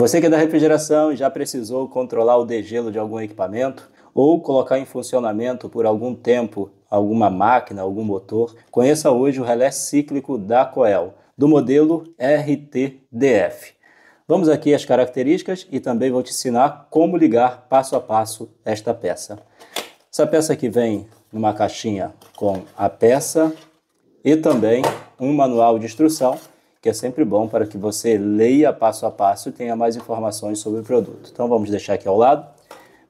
Você que é da refrigeração e já precisou controlar o degelo de algum equipamento ou colocar em funcionamento por algum tempo alguma máquina, algum motor, conheça hoje o relé cíclico da Coel, do modelo RTDF. Vamos aqui às características e também vou te ensinar como ligar passo a passo esta peça. Essa peça aqui vem numa caixinha com a peça e também um manual de instrução que é sempre bom para que você leia passo a passo e tenha mais informações sobre o produto. Então vamos deixar aqui ao lado.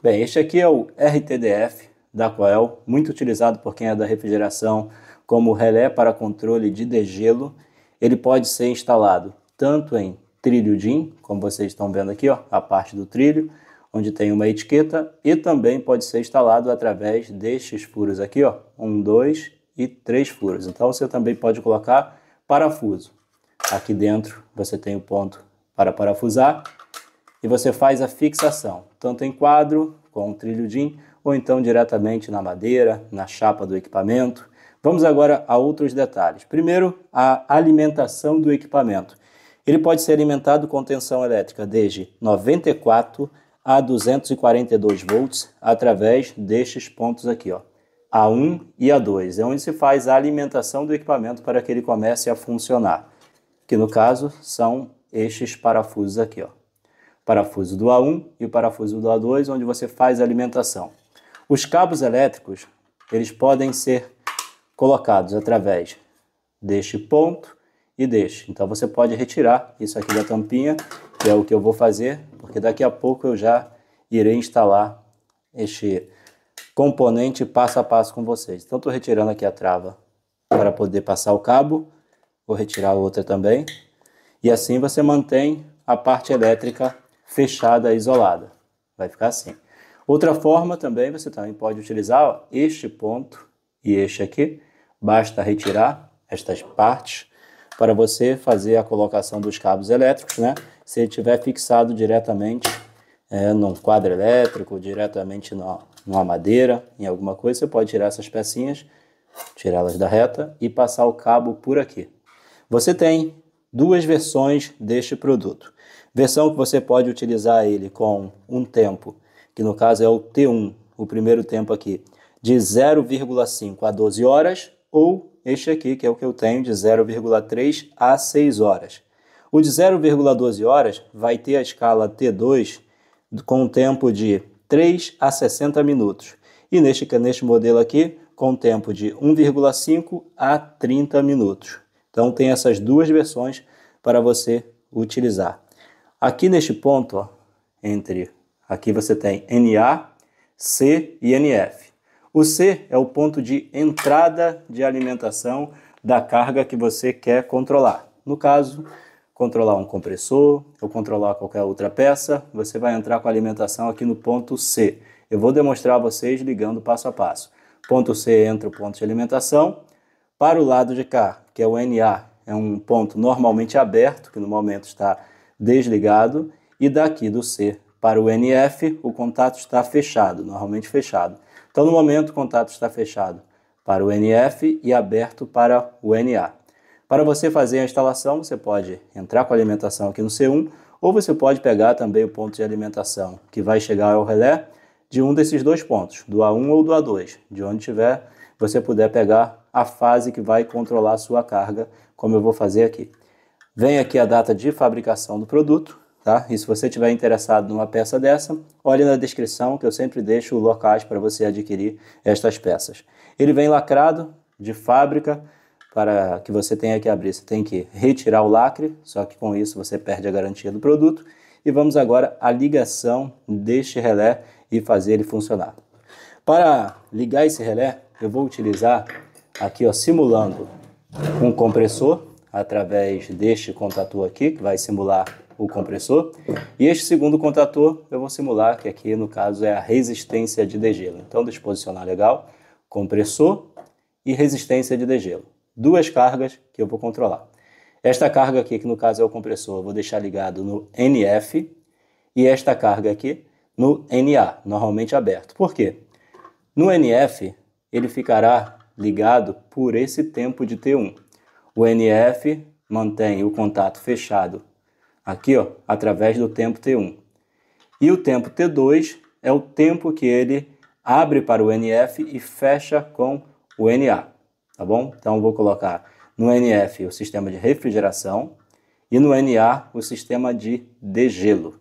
Bem, este aqui é o RTDF da Coel, muito utilizado por quem é da refrigeração como relé para controle de degelo. Ele pode ser instalado tanto em trilho DIN, como vocês estão vendo aqui, ó, a parte do trilho, onde tem uma etiqueta, e também pode ser instalado através destes furos aqui, ó, um, dois e três furos. Então você também pode colocar parafuso Aqui dentro você tem o ponto para parafusar e você faz a fixação, tanto em quadro com um trilho DIN ou então diretamente na madeira, na chapa do equipamento. Vamos agora a outros detalhes. Primeiro, a alimentação do equipamento. Ele pode ser alimentado com tensão elétrica desde 94 a 242 volts através destes pontos aqui, ó. A1 e A2, é onde se faz a alimentação do equipamento para que ele comece a funcionar que no caso são estes parafusos aqui, ó. Parafuso do A1 e o parafuso do A2, onde você faz a alimentação. Os cabos elétricos, eles podem ser colocados através deste ponto e deste. Então você pode retirar isso aqui da tampinha, que é o que eu vou fazer, porque daqui a pouco eu já irei instalar este componente passo a passo com vocês. Então estou retirando aqui a trava para poder passar o cabo. Vou retirar a outra também. E assim você mantém a parte elétrica fechada, isolada. Vai ficar assim. Outra forma também, você também pode utilizar ó, este ponto e este aqui. Basta retirar estas partes para você fazer a colocação dos cabos elétricos, né? Se ele estiver fixado diretamente é, num quadro elétrico, diretamente na, numa madeira, em alguma coisa, você pode tirar essas pecinhas, tirá-las da reta e passar o cabo por aqui. Você tem duas versões deste produto. Versão que você pode utilizar ele com um tempo, que no caso é o T1, o primeiro tempo aqui, de 0,5 a 12 horas, ou este aqui, que é o que eu tenho, de 0,3 a 6 horas. O de 0,12 horas vai ter a escala T2 com um tempo de 3 a 60 minutos. E neste, neste modelo aqui, com um tempo de 1,5 a 30 minutos. Então tem essas duas versões para você utilizar. Aqui neste ponto, ó, entre aqui você tem NA, C e NF. O C é o ponto de entrada de alimentação da carga que você quer controlar. No caso, controlar um compressor ou controlar qualquer outra peça, você vai entrar com a alimentação aqui no ponto C. Eu vou demonstrar a vocês ligando passo a passo. Ponto C entra o ponto de alimentação. Para o lado de cá, que é o NA, é um ponto normalmente aberto, que no momento está desligado, e daqui do C para o NF, o contato está fechado, normalmente fechado. Então, no momento, o contato está fechado para o NF e aberto para o NA. Para você fazer a instalação, você pode entrar com a alimentação aqui no C1, ou você pode pegar também o ponto de alimentação que vai chegar ao relé de um desses dois pontos, do A1 ou do A2, de onde tiver, você puder pegar a fase que vai controlar a sua carga, como eu vou fazer aqui. Vem aqui a data de fabricação do produto, tá? E se você estiver interessado numa peça dessa, olhe na descrição que eu sempre deixo locais para você adquirir estas peças. Ele vem lacrado de fábrica para que você tenha que abrir. Você tem que retirar o lacre, só que com isso você perde a garantia do produto. E vamos agora à ligação deste relé e fazer ele funcionar. Para ligar esse relé, eu vou utilizar aqui ó, simulando um compressor através deste contator aqui, que vai simular o compressor. E este segundo contator eu vou simular, que aqui no caso é a resistência de degelo. Então deixa eu posicionar legal, compressor e resistência de degelo. Duas cargas que eu vou controlar. Esta carga aqui, que no caso é o compressor, eu vou deixar ligado no NF e esta carga aqui no NA, normalmente aberto. Por quê? No NF ele ficará ligado por esse tempo de T1. O NF mantém o contato fechado aqui, ó, através do tempo T1. E o tempo T2 é o tempo que ele abre para o NF e fecha com o NA, tá bom? Então vou colocar no NF o sistema de refrigeração e no NA o sistema de degelo.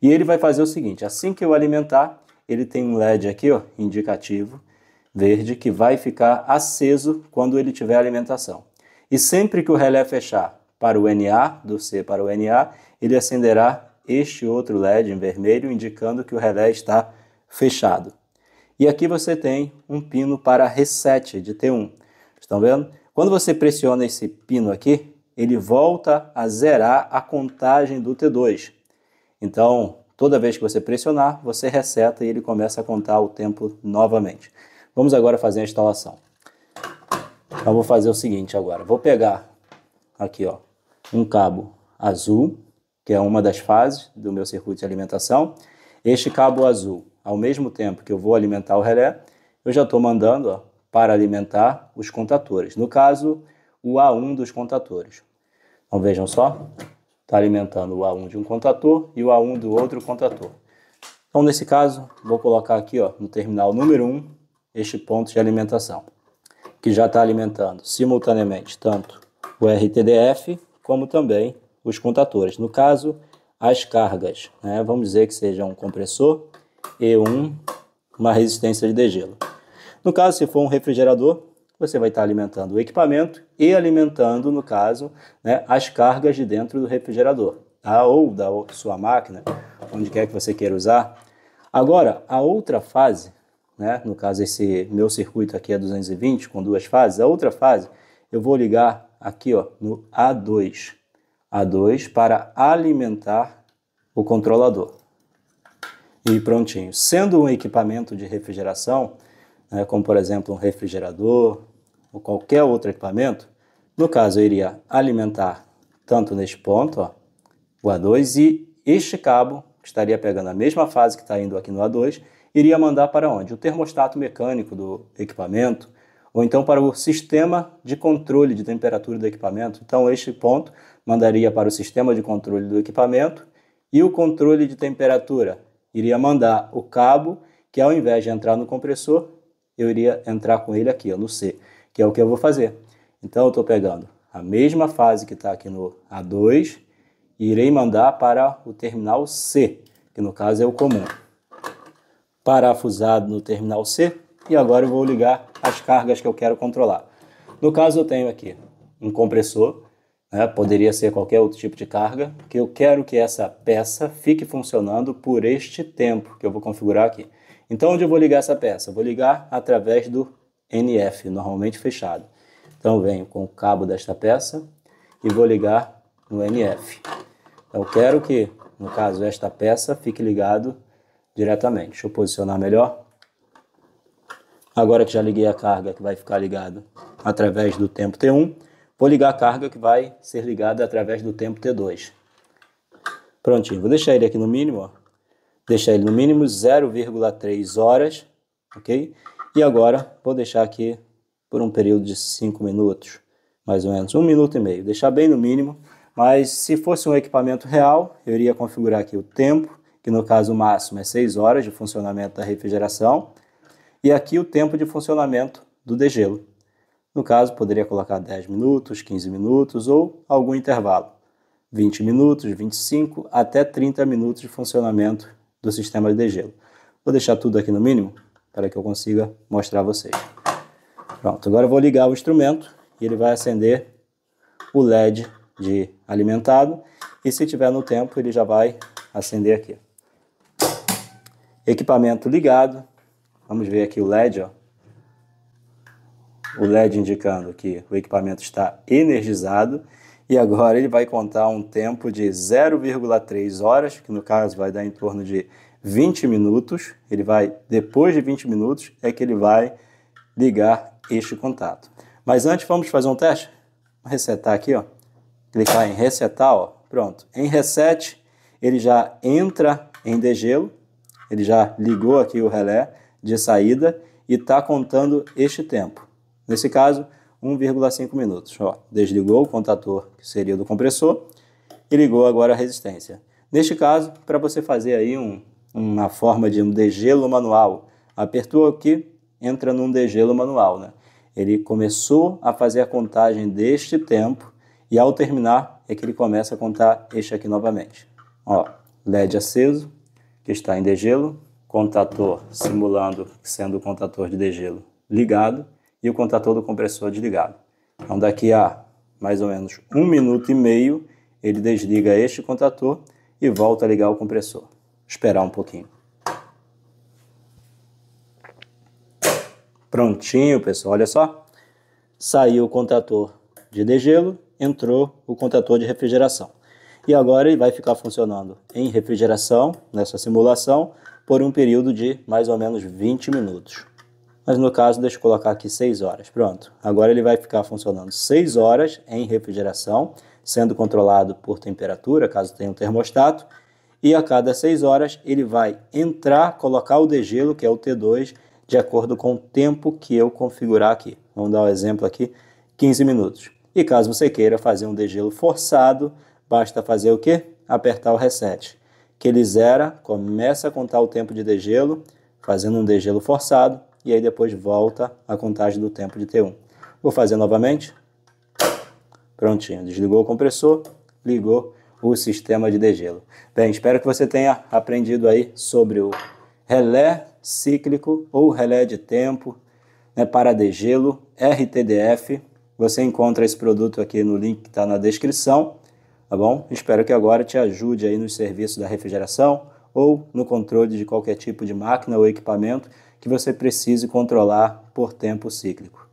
E ele vai fazer o seguinte, assim que eu alimentar, ele tem um LED aqui, ó, indicativo, verde que vai ficar aceso quando ele tiver alimentação. E sempre que o relé fechar para o NA, do C para o NA, ele acenderá este outro LED em vermelho, indicando que o relé está fechado. E aqui você tem um pino para reset de T1. Estão vendo? Quando você pressiona esse pino aqui, ele volta a zerar a contagem do T2. Então, toda vez que você pressionar, você reseta e ele começa a contar o tempo novamente. Vamos agora fazer a instalação. Eu então, vou fazer o seguinte agora. Vou pegar aqui, ó, um cabo azul, que é uma das fases do meu circuito de alimentação. Este cabo azul, ao mesmo tempo que eu vou alimentar o relé, eu já estou mandando ó, para alimentar os contatores. No caso, o A1 dos contatores. Então vejam só, está alimentando o A1 de um contator e o A1 do outro contator. Então nesse caso, vou colocar aqui ó, no terminal número 1 este ponto de alimentação, que já está alimentando simultaneamente tanto o RTDF como também os contadores. No caso, as cargas, né? vamos dizer que seja um compressor e um, uma resistência de degelo. No caso, se for um refrigerador, você vai estar alimentando o equipamento e alimentando, no caso, né, as cargas de dentro do refrigerador, tá? ou da sua máquina, onde quer que você queira usar. Agora, a outra fase né? no caso esse meu circuito aqui é 220 com duas fases, a outra fase eu vou ligar aqui ó, no A2, A2 para alimentar o controlador. E prontinho. Sendo um equipamento de refrigeração, né, como por exemplo um refrigerador ou qualquer outro equipamento, no caso eu iria alimentar tanto neste ponto, ó, o A2, e este cabo que estaria pegando a mesma fase que está indo aqui no A2, iria mandar para onde? O termostato mecânico do equipamento, ou então para o sistema de controle de temperatura do equipamento. Então, este ponto mandaria para o sistema de controle do equipamento e o controle de temperatura iria mandar o cabo que, ao invés de entrar no compressor, eu iria entrar com ele aqui, no C, que é o que eu vou fazer. Então, eu estou pegando a mesma fase que está aqui no A2 e irei mandar para o terminal C, que no caso é o comum parafusado no terminal C e agora eu vou ligar as cargas que eu quero controlar. No caso eu tenho aqui um compressor, né? poderia ser qualquer outro tipo de carga, que eu quero que essa peça fique funcionando por este tempo que eu vou configurar aqui. Então onde eu vou ligar essa peça? Eu vou ligar através do NF, normalmente fechado. Então venho com o cabo desta peça e vou ligar no NF. Eu quero que, no caso esta peça, fique ligado diretamente. Deixa eu posicionar melhor. Agora que já liguei a carga que vai ficar ligada através do tempo T1, vou ligar a carga que vai ser ligada através do tempo T2. Prontinho, vou deixar ele aqui no mínimo, ó. Deixar ele no mínimo 0,3 horas, ok? E agora vou deixar aqui por um período de 5 minutos, mais ou menos, um minuto e meio. Deixar bem no mínimo, mas se fosse um equipamento real, eu iria configurar aqui o tempo, que no caso o máximo é 6 horas de funcionamento da refrigeração, e aqui o tempo de funcionamento do degelo. No caso, poderia colocar 10 minutos, 15 minutos ou algum intervalo. 20 minutos, 25 até 30 minutos de funcionamento do sistema de degelo. Vou deixar tudo aqui no mínimo para que eu consiga mostrar a vocês. Pronto, agora eu vou ligar o instrumento e ele vai acender o LED de alimentado e se tiver no tempo ele já vai acender aqui. Equipamento ligado. Vamos ver aqui o LED, ó. O LED indicando que o equipamento está energizado. E agora ele vai contar um tempo de 0,3 horas, que no caso vai dar em torno de 20 minutos. Ele vai, depois de 20 minutos, é que ele vai ligar este contato. Mas antes, vamos fazer um teste? Resetar aqui, ó. Clicar em resetar, ó. Pronto. Em reset, ele já entra em degelo ele já ligou aqui o relé de saída e está contando este tempo. Nesse caso, 1,5 minutos. Ó, desligou o contator, que seria do compressor, e ligou agora a resistência. Neste caso, para você fazer aí um, uma forma de um degelo manual, apertou aqui, entra num degelo manual. Né? Ele começou a fazer a contagem deste tempo e ao terminar é que ele começa a contar este aqui novamente. Ó, LED aceso, que está em degelo, contator simulando sendo o contator de degelo ligado e o contator do compressor desligado. Então daqui a mais ou menos um minuto e meio ele desliga este contator e volta a ligar o compressor. Esperar um pouquinho. Prontinho, pessoal, olha só. Saiu o contator de degelo, entrou o contator de refrigeração e agora ele vai ficar funcionando em refrigeração, nessa simulação, por um período de mais ou menos 20 minutos. Mas no caso, deixa eu colocar aqui 6 horas. Pronto. Agora ele vai ficar funcionando 6 horas em refrigeração, sendo controlado por temperatura, caso tenha um termostato. E a cada 6 horas ele vai entrar, colocar o degelo, que é o T2, de acordo com o tempo que eu configurar aqui. Vamos dar um exemplo aqui, 15 minutos. E caso você queira fazer um degelo forçado, Basta fazer o quê? Apertar o reset, que ele zera, começa a contar o tempo de degelo, fazendo um degelo forçado, e aí depois volta a contagem do tempo de T1. Vou fazer novamente. Prontinho, desligou o compressor, ligou o sistema de degelo. Bem, espero que você tenha aprendido aí sobre o relé cíclico ou relé de tempo né, para degelo, RTDF. Você encontra esse produto aqui no link que está na descrição tá bom? Espero que agora te ajude aí nos serviços da refrigeração ou no controle de qualquer tipo de máquina ou equipamento que você precise controlar por tempo cíclico.